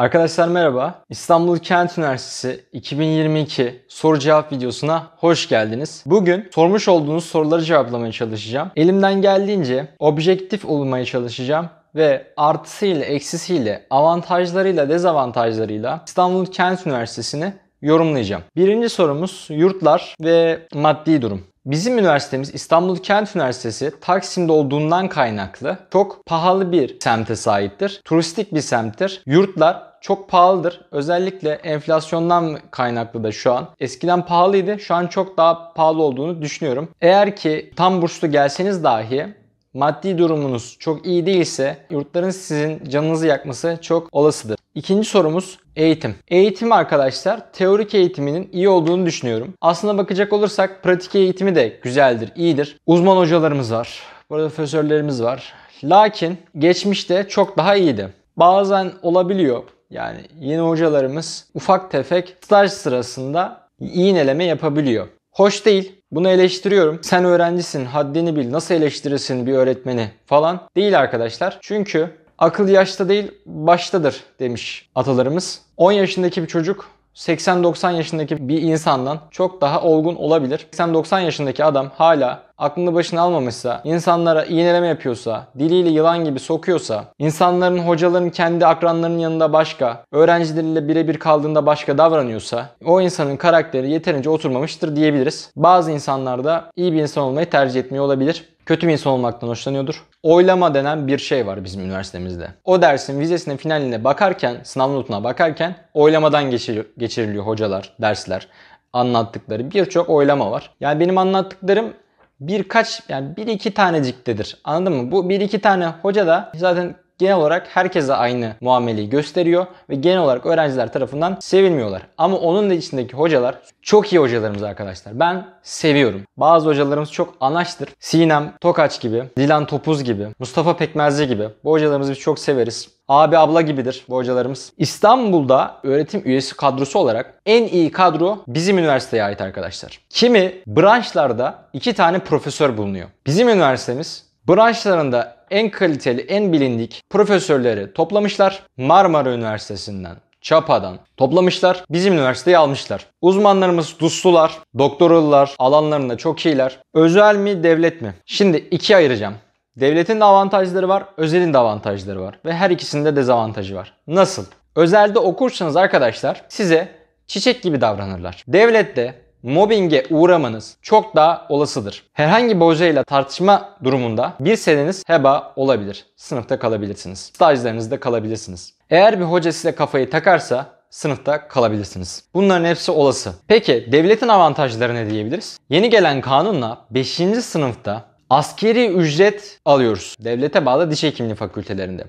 Arkadaşlar merhaba. İstanbul Kent Üniversitesi 2022 soru cevap videosuna hoş geldiniz. Bugün sormuş olduğunuz soruları cevaplamaya çalışacağım. Elimden geldiğince objektif olmaya çalışacağım ve artısıyla, eksisiyle, avantajlarıyla, dezavantajlarıyla İstanbul Kent Üniversitesi'ni yorumlayacağım. Birinci sorumuz yurtlar ve maddi durum. Bizim üniversitemiz İstanbul Kent Üniversitesi Taksim'de olduğundan kaynaklı çok pahalı bir semte sahiptir. Turistik bir semttir. Yurtlar çok pahalıdır. Özellikle enflasyondan kaynaklı da şu an. Eskiden pahalıydı. Şu an çok daha pahalı olduğunu düşünüyorum. Eğer ki tam burslu gelseniz dahi maddi durumunuz çok iyi değilse yurtların sizin canınızı yakması çok olasıdır. İkinci sorumuz eğitim. Eğitim arkadaşlar teorik eğitiminin iyi olduğunu düşünüyorum. Aslına bakacak olursak pratik eğitimi de güzeldir, iyidir. Uzman hocalarımız var. Burada profesörlerimiz var. Lakin geçmişte çok daha iyiydi. Bazen olabiliyor. Yani yeni hocalarımız ufak tefek staj sırasında iğneleme yapabiliyor. Hoş değil. Bunu eleştiriyorum. Sen öğrencisin, haddini bil, nasıl eleştirirsin bir öğretmeni falan değil arkadaşlar. Çünkü akıl yaşta değil, baştadır demiş atalarımız. 10 yaşındaki bir çocuk 80-90 yaşındaki bir insandan çok daha olgun olabilir. 80-90 yaşındaki adam hala aklını başına almamışsa, insanlara iğneleme yapıyorsa, diliyle yılan gibi sokuyorsa, insanların hocaların kendi akranlarının yanında başka, öğrencileriyle birebir kaldığında başka davranıyorsa o insanın karakteri yeterince oturmamıştır diyebiliriz. Bazı insanlar da iyi bir insan olmayı tercih etmiyor olabilir kötü bir insan olmaktan hoşlanıyordur. Oylama denen bir şey var bizim üniversitemizde. O dersin vizesine finaline bakarken, sınav notuna bakarken oylamadan geçiriliyor hocalar, dersler. Anlattıkları birçok oylama var. Yani benim anlattıklarım birkaç yani bir iki taneciktedir. Anladın mı? Bu bir iki tane hoca da zaten genel olarak herkese aynı muameleyi gösteriyor ve genel olarak öğrenciler tarafından sevilmiyorlar. Ama onun da içindeki hocalar çok iyi hocalarımız arkadaşlar. Ben seviyorum. Bazı hocalarımız çok anaçtır. Sinem Tokaç gibi, Dilan Topuz gibi, Mustafa Pekmezci gibi. Bu hocalarımızı biz çok severiz abi abla gibidir bu hocalarımız. İstanbul'da öğretim üyesi kadrosu olarak en iyi kadro bizim üniversiteye ait arkadaşlar. Kimi branşlarda iki tane profesör bulunuyor. Bizim üniversitemiz branşlarında en kaliteli, en bilindik profesörleri toplamışlar. Marmara Üniversitesi'nden, Çapa'dan toplamışlar. Bizim üniversiteyi almışlar. Uzmanlarımız DUS'lular, doktoralılar, alanlarında çok iyiler. Özel mi, devlet mi? Şimdi ikiye ayıracağım. Devletin de avantajları var, özelin de avantajları var ve her ikisinde dezavantajı var. Nasıl? Özelde okursanız arkadaşlar size çiçek gibi davranırlar. Devlette de mobbinge uğramanız çok daha olasıdır. Herhangi bir hocayla tartışma durumunda bir seneniz heba olabilir. Sınıfta kalabilirsiniz. Stajlarınızda kalabilirsiniz. Eğer bir hoca size kafayı takarsa sınıfta kalabilirsiniz. Bunların hepsi olası. Peki devletin avantajları ne diyebiliriz? Yeni gelen kanunla 5. sınıfta askeri ücret alıyoruz. Devlete bağlı diş hekimliği fakültelerinde.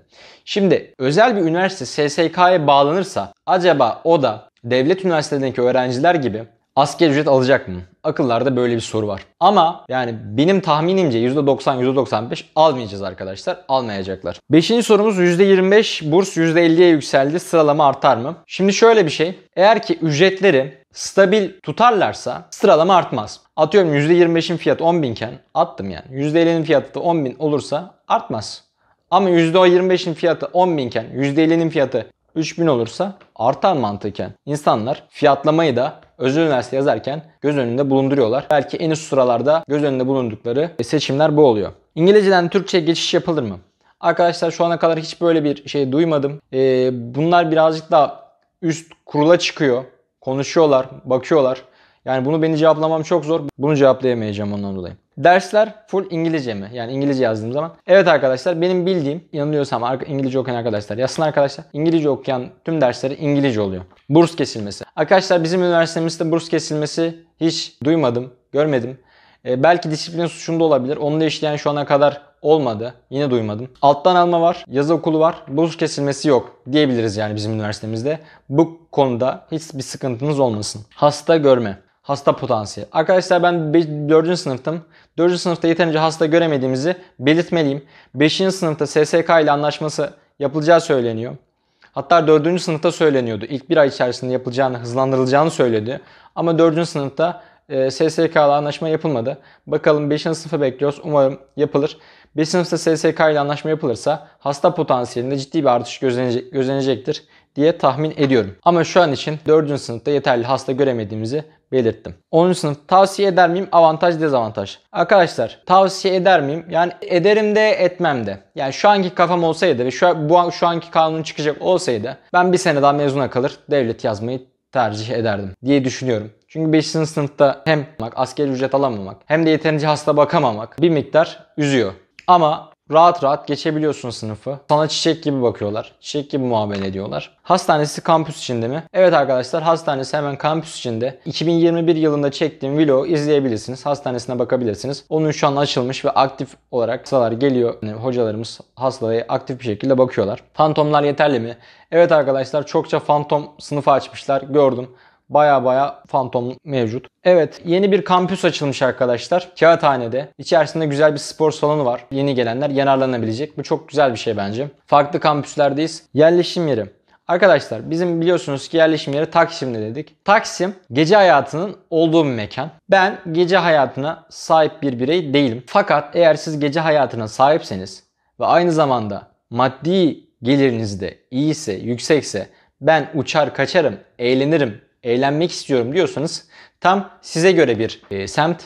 Şimdi özel bir üniversite SSK'ya bağlanırsa acaba o da devlet üniversitelerindeki öğrenciler gibi asker ücret alacak mı? Akıllarda böyle bir soru var. Ama yani benim tahminimce %90, %95 almayacağız arkadaşlar. Almayacaklar. Beşinci sorumuz %25, burs %50'ye yükseldi. Sıralama artar mı? Şimdi şöyle bir şey. Eğer ki ücretleri stabil tutarlarsa sıralama artmaz. Atıyorum %25'in fiyatı 10 binken attım yani. %50'nin fiyatı da 10 bin olursa artmaz. Ama %25'in fiyatı 10 binken %50'nin fiyatı 3000 olursa artar mantıken. İnsanlar fiyatlamayı da özel üniversite yazarken göz önünde bulunduruyorlar. Belki en üst sıralarda göz önünde bulundukları seçimler bu oluyor. İngilizceden Türkçe'ye geçiş yapılır mı? Arkadaşlar şu ana kadar hiç böyle bir şey duymadım. Ee, bunlar birazcık daha üst kurula çıkıyor. Konuşuyorlar, bakıyorlar. Yani bunu beni cevaplamam çok zor. Bunu cevaplayamayacağım ondan dolayı. Dersler full İngilizce mi? Yani İngilizce yazdığım zaman. Evet arkadaşlar benim bildiğim yanılıyorsam İngilizce okuyan arkadaşlar yazsın arkadaşlar. İngilizce okuyan tüm dersleri İngilizce oluyor. Burs kesilmesi. Arkadaşlar bizim üniversitemizde burs kesilmesi hiç duymadım, görmedim. E, belki disiplin suçunda olabilir. Onu da işleyen şu ana kadar olmadı. Yine duymadım. Alttan alma var, yazı okulu var, burs kesilmesi yok diyebiliriz yani bizim üniversitemizde. Bu konuda hiçbir sıkıntınız olmasın. Hasta görme hasta potansiyeli. Arkadaşlar ben 4. sınıftım. 4. sınıfta yeterince hasta göremediğimizi belirtmeliyim. 5. sınıfta SSK ile anlaşması yapılacağı söyleniyor. Hatta 4. sınıfta söyleniyordu. İlk bir ay içerisinde yapılacağını, hızlandırılacağını söyledi. Ama 4. sınıfta e, SSK ile anlaşma yapılmadı. Bakalım 5. sınıfı bekliyoruz. Umarım yapılır. 5. sınıfta SSK ile anlaşma yapılırsa hasta potansiyelinde ciddi bir artış gözlenecektir diye tahmin ediyorum. Ama şu an için 4. sınıfta yeterli hasta göremediğimizi belirttim. 10. sınıf tavsiye eder miyim? Avantaj dezavantaj. Arkadaşlar tavsiye eder miyim? Yani ederim de etmem de. Yani şu anki kafam olsaydı ve şu, bu, şu anki kanun çıkacak olsaydı ben bir sene daha mezuna kalır devlet yazmayı tercih ederdim diye düşünüyorum. Çünkü 5. sınıfta hem askeri ücret alamamak hem de yeterince hasta bakamamak bir miktar üzüyor. Ama Rahat rahat geçebiliyorsun sınıfı. Sana çiçek gibi bakıyorlar. Çiçek gibi muamele ediyorlar. Hastanesi kampüs içinde mi? Evet arkadaşlar hastanesi hemen kampüs içinde. 2021 yılında çektiğim vlogu izleyebilirsiniz. Hastanesine bakabilirsiniz. Onun şu an açılmış ve aktif olarak hastalar geliyor. Yani hocalarımız hastalara aktif bir şekilde bakıyorlar. Fantomlar yeterli mi? Evet arkadaşlar çokça fantom sınıfı açmışlar. Gördüm baya baya fantom mevcut. Evet yeni bir kampüs açılmış arkadaşlar. Kağıthane'de. İçerisinde güzel bir spor salonu var. Yeni gelenler yararlanabilecek. Bu çok güzel bir şey bence. Farklı kampüslerdeyiz. Yerleşim yeri. Arkadaşlar bizim biliyorsunuz ki yerleşim yeri Taksim'de dedik. Taksim gece hayatının olduğu bir mekan. Ben gece hayatına sahip bir birey değilim. Fakat eğer siz gece hayatına sahipseniz ve aynı zamanda maddi geliriniz de iyiyse, yüksekse ben uçar kaçarım, eğlenirim eğlenmek istiyorum diyorsanız tam size göre bir e, semt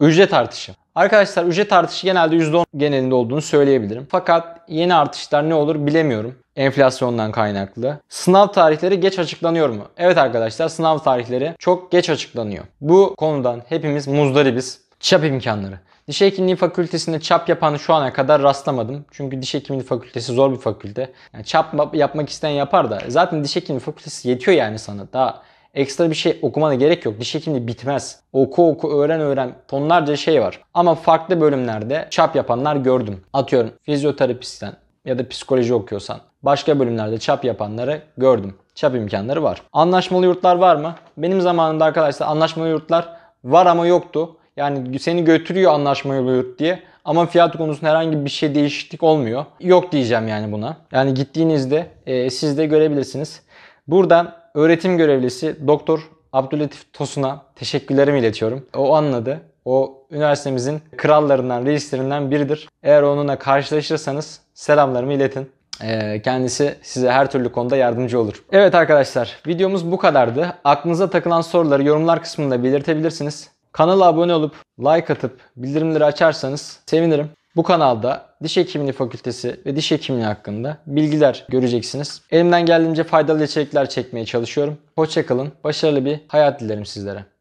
ücret artışı. Arkadaşlar ücret artışı genelde %10 genelinde olduğunu söyleyebilirim. Fakat yeni artışlar ne olur bilemiyorum. Enflasyondan kaynaklı. Sınav tarihleri geç açıklanıyor mu? Evet arkadaşlar sınav tarihleri çok geç açıklanıyor. Bu konudan hepimiz muzdaribiz. Çap imkanları. Diş hekimliği fakültesinde çap yapanı şu ana kadar rastlamadım. Çünkü diş hekimliği fakültesi zor bir fakülte. Yani çap yapmak isteyen yapar da zaten diş hekimliği fakültesi yetiyor yani sana. Daha Ekstra bir şey okumana gerek yok. Diş hekimliği bitmez. Oku oku öğren öğren. Tonlarca şey var. Ama farklı bölümlerde çap yapanlar gördüm. Atıyorum fizyoterapistten ya da psikoloji okuyorsan. Başka bölümlerde çap yapanları gördüm. Çap imkanları var. Anlaşmalı yurtlar var mı? Benim zamanımda arkadaşlar anlaşmalı yurtlar var ama yoktu. Yani seni götürüyor anlaşmalı yurt diye. Ama fiyat konusunda herhangi bir şey değişiklik olmuyor. Yok diyeceğim yani buna. Yani gittiğinizde e, siz de görebilirsiniz. Buradan öğretim görevlisi Doktor Abdülatif Tosun'a teşekkürlerimi iletiyorum. O anladı. O üniversitemizin krallarından, reislerinden biridir. Eğer onunla karşılaşırsanız selamlarımı iletin. Ee, kendisi size her türlü konuda yardımcı olur. Evet arkadaşlar videomuz bu kadardı. Aklınıza takılan soruları yorumlar kısmında belirtebilirsiniz. Kanala abone olup like atıp bildirimleri açarsanız sevinirim. Bu kanalda diş hekimliği fakültesi ve diş hekimliği hakkında bilgiler göreceksiniz. Elimden geldiğince faydalı içerikler çekmeye çalışıyorum. Hoşçakalın, başarılı bir hayat dilerim sizlere.